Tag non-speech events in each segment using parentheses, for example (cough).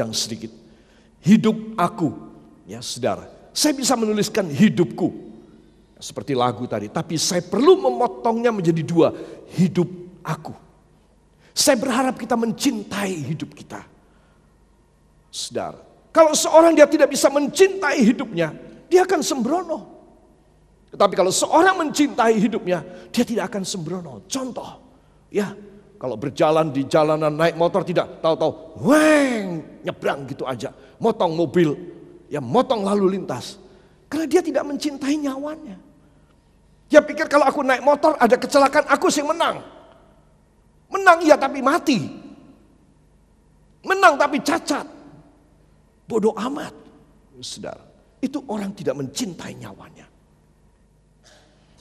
panjang sedikit. Hidup aku, ya saudara. Saya bisa menuliskan hidupku, seperti lagu tadi. Tapi saya perlu memotongnya menjadi dua, hidup aku. Saya berharap kita mencintai hidup kita. Saudara, kalau seorang dia tidak bisa mencintai hidupnya, dia akan sembrono. Tetapi kalau seorang mencintai hidupnya, dia tidak akan sembrono. Contoh, ya kalau berjalan di jalanan naik motor tidak, tahu-tahu weng nyebrang gitu aja, motong mobil, ya motong lalu lintas. Karena dia tidak mencintai nyawanya. Dia pikir kalau aku naik motor ada kecelakaan aku sih menang. Menang iya tapi mati. Menang tapi cacat. Bodoh amat. Saudara, itu orang tidak mencintai nyawanya.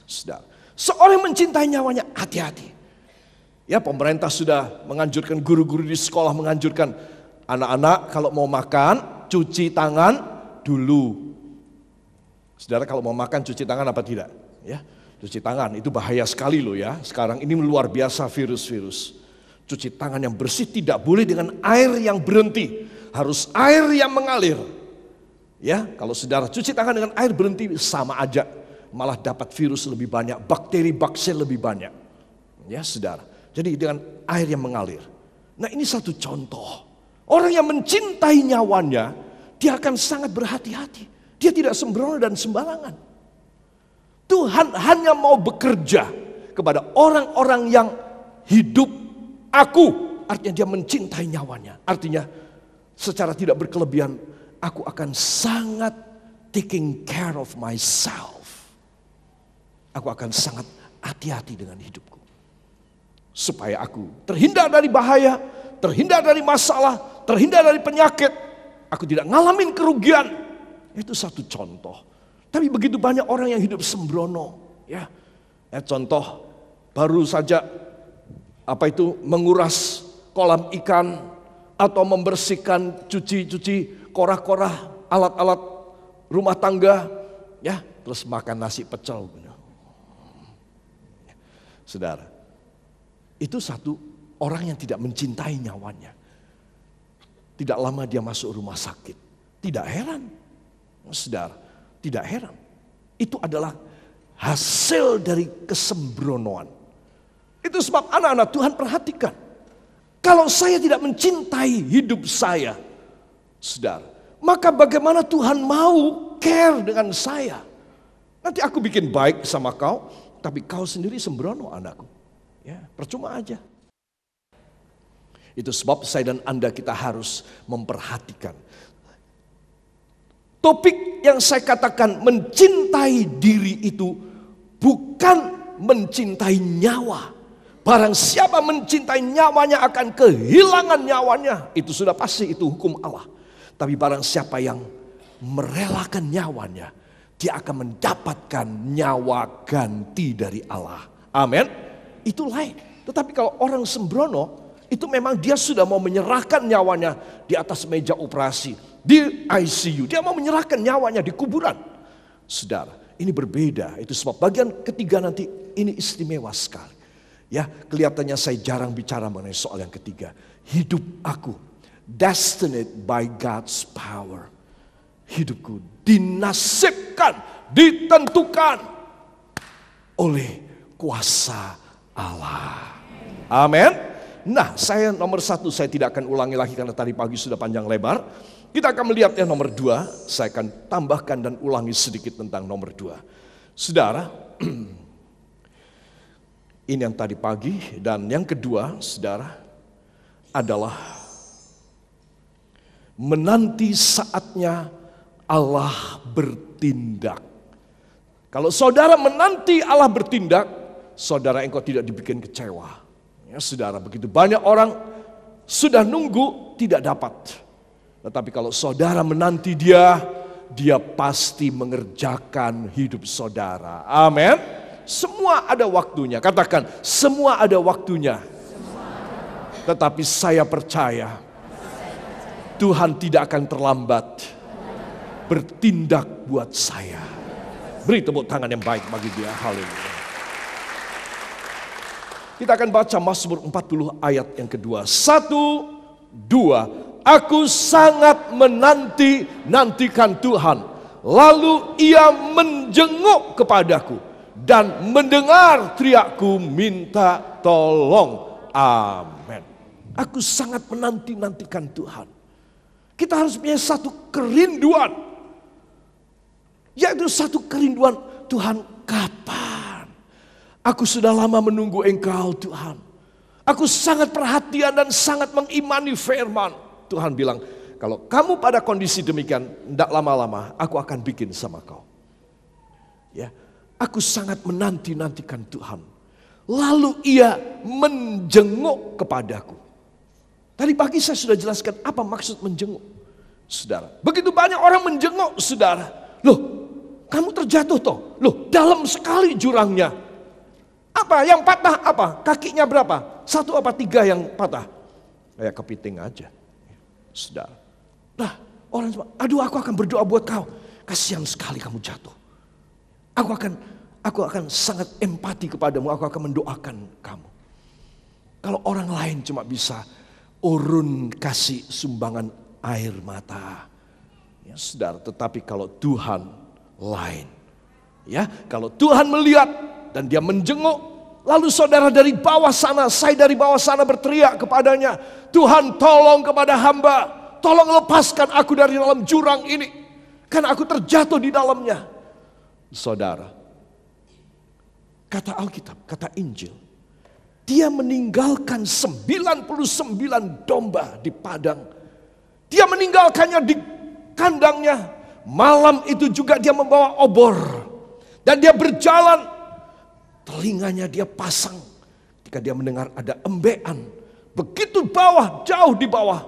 Saudara, seorang mencintai nyawanya hati-hati. Ya pemerintah sudah menganjurkan guru-guru di sekolah menganjurkan anak-anak kalau mau makan cuci tangan dulu. Saudara kalau mau makan cuci tangan apa tidak? Ya, cuci tangan itu bahaya sekali loh ya. Sekarang ini luar biasa virus-virus. Cuci tangan yang bersih tidak boleh dengan air yang berhenti. Harus air yang mengalir. Ya, kalau saudara cuci tangan dengan air berhenti sama aja malah dapat virus lebih banyak, bakteri baksel lebih banyak. Ya, saudara. Jadi dengan air yang mengalir. Nah ini satu contoh. Orang yang mencintai nyawanya, dia akan sangat berhati-hati. Dia tidak sembrono dan sembarangan. Tuhan hanya mau bekerja kepada orang-orang yang hidup aku. Artinya dia mencintai nyawanya. Artinya secara tidak berkelebihan, aku akan sangat taking care of myself. Aku akan sangat hati-hati dengan hidupku supaya aku terhindar dari bahaya, terhindar dari masalah, terhindar dari penyakit. Aku tidak ngalamin kerugian. Itu satu contoh. Tapi begitu banyak orang yang hidup sembrono, ya. ya contoh baru saja apa itu menguras kolam ikan atau membersihkan cuci-cuci korah-korah alat-alat rumah tangga, ya, terus makan nasi pecel. Saudara, itu satu orang yang tidak mencintai nyawanya. Tidak lama dia masuk rumah sakit. Tidak heran. Sedar, tidak heran. Itu adalah hasil dari kesembronoan. Itu sebab anak-anak Tuhan perhatikan. Kalau saya tidak mencintai hidup saya, sedar, maka bagaimana Tuhan mau care dengan saya? Nanti aku bikin baik sama kau, tapi kau sendiri sembrono anakku. Ya, percuma aja. Itu sebab saya dan Anda kita harus memperhatikan. Topik yang saya katakan mencintai diri itu bukan mencintai nyawa. Barang siapa mencintai nyawanya akan kehilangan nyawanya. Itu sudah pasti itu hukum Allah. Tapi barang siapa yang merelakan nyawanya, dia akan mendapatkan nyawa ganti dari Allah. Amin itu lain. Tetapi kalau orang sembrono, itu memang dia sudah mau menyerahkan nyawanya di atas meja operasi, di ICU. Dia mau menyerahkan nyawanya di kuburan. Saudara, ini berbeda. Itu sebab bagian ketiga nanti ini istimewa sekali. Ya, kelihatannya saya jarang bicara mengenai soal yang ketiga. Hidup aku destined by God's power. Hidupku dinasibkan, ditentukan oleh kuasa Allah. Amin. Nah, saya nomor satu, saya tidak akan ulangi lagi karena tadi pagi sudah panjang lebar. Kita akan melihat yang nomor dua, saya akan tambahkan dan ulangi sedikit tentang nomor dua. Saudara, (clears throat) ini yang tadi pagi dan yang kedua, saudara, adalah menanti saatnya Allah bertindak. Kalau saudara menanti Allah bertindak, saudara engkau tidak dibikin kecewa. Ya, saudara, begitu banyak orang sudah nunggu tidak dapat. Tetapi kalau saudara menanti dia, dia pasti mengerjakan hidup saudara. Amin. Semua ada waktunya. Katakan, semua ada waktunya. Tetapi saya percaya Tuhan tidak akan terlambat bertindak buat saya. Beri tepuk tangan yang baik bagi dia. Haleluya. Kita akan baca Mazmur 40 ayat yang kedua. Satu, dua. Aku sangat menanti-nantikan Tuhan. Lalu ia menjenguk kepadaku dan mendengar teriakku minta tolong. Amin. Aku sangat menanti-nantikan Tuhan. Kita harus punya satu kerinduan. Yaitu satu kerinduan Tuhan kata Aku sudah lama menunggu engkau Tuhan. Aku sangat perhatian dan sangat mengimani firman. Tuhan bilang, kalau kamu pada kondisi demikian, tidak lama-lama aku akan bikin sama kau. Ya, aku sangat menanti-nantikan Tuhan. Lalu ia menjenguk kepadaku. Tadi pagi saya sudah jelaskan apa maksud menjenguk. Saudara, begitu banyak orang menjenguk saudara. Loh, kamu terjatuh toh. Loh, dalam sekali jurangnya. Apa? Yang patah apa? Kakinya berapa? Satu apa tiga yang patah? Kayak kepiting aja. Sedar. Nah, orang semua, aduh aku akan berdoa buat kau. Kasihan sekali kamu jatuh. Aku akan aku akan sangat empati kepadamu. Aku akan mendoakan kamu. Kalau orang lain cuma bisa urun kasih sumbangan air mata. Ya, sedar tetapi kalau Tuhan lain. Ya, kalau Tuhan melihat dan dia menjenguk Lalu saudara dari bawah sana, saya dari bawah sana berteriak kepadanya, Tuhan tolong kepada hamba, tolong lepaskan aku dari dalam jurang ini. Karena aku terjatuh di dalamnya. Saudara, kata Alkitab, kata Injil, dia meninggalkan 99 domba di padang. Dia meninggalkannya di kandangnya. Malam itu juga dia membawa obor. Dan dia berjalan telinganya dia pasang. Ketika dia mendengar ada embean, begitu bawah, jauh di bawah,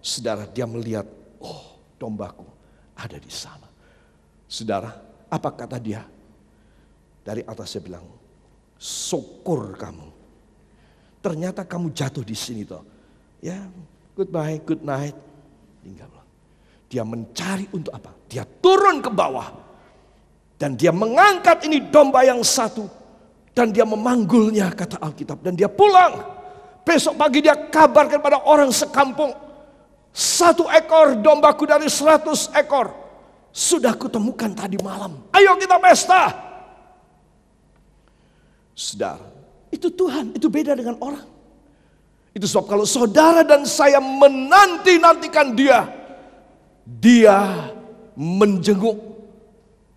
saudara dia melihat, oh dombaku ada di sana. Saudara, apa kata dia? Dari atas dia bilang, syukur kamu. Ternyata kamu jatuh di sini toh. Ya, goodbye, good night. Tinggal. Dia mencari untuk apa? Dia turun ke bawah. Dan dia mengangkat ini domba yang satu dan dia memanggulnya kata Alkitab. Dan dia pulang. Besok pagi dia kabarkan pada orang sekampung. Satu ekor dombaku dari seratus ekor. Sudah kutemukan tadi malam. Ayo kita pesta. Saudara, itu Tuhan. Itu beda dengan orang. Itu sebab kalau saudara dan saya menanti-nantikan dia. Dia menjenguk.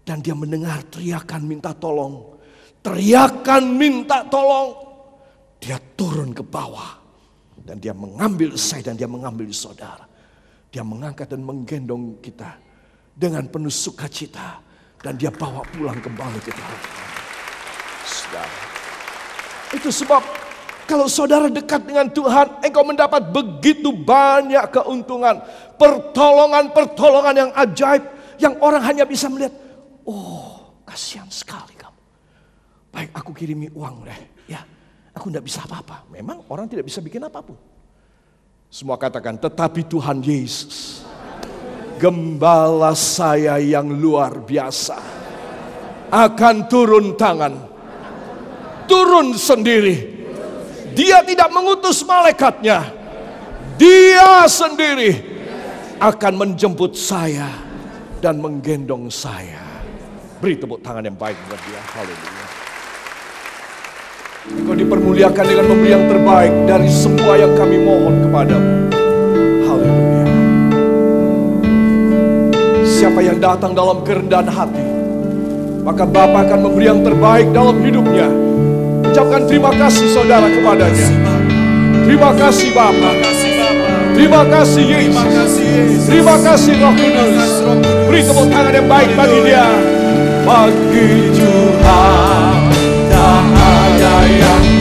Dan dia mendengar teriakan minta tolong teriakan minta tolong, dia turun ke bawah dan dia mengambil saya dan dia mengambil saudara. Dia mengangkat dan menggendong kita dengan penuh sukacita dan dia bawa pulang kembali ke Tuhan. Itu sebab kalau saudara dekat dengan Tuhan, engkau mendapat begitu banyak keuntungan, pertolongan-pertolongan yang ajaib yang orang hanya bisa melihat, oh, kasihan sekali Baik aku kirimi uang deh. Ya aku tidak bisa apa-apa. Memang orang tidak bisa bikin apapun. Semua katakan tetapi Tuhan Yesus. Gembala saya yang luar biasa. Akan turun tangan. Turun sendiri. Dia tidak mengutus malaikatnya. Dia sendiri akan menjemput saya dan menggendong saya. Beri tepuk tangan yang baik buat dia. Haleluya. Engkau dipermuliakan dengan memberi yang terbaik dari semua yang kami mohon kepadamu. Haleluya. Siapa yang datang dalam kerendahan hati, maka Bapa akan memberi yang terbaik dalam hidupnya. Ucapkan terima kasih saudara kepadanya. Terima kasih Bapak. Terima kasih Yesus. Terima kasih Roh Kudus. Beri tepuk tangan yang baik bagi dia. Bagi Tuhan. yeah.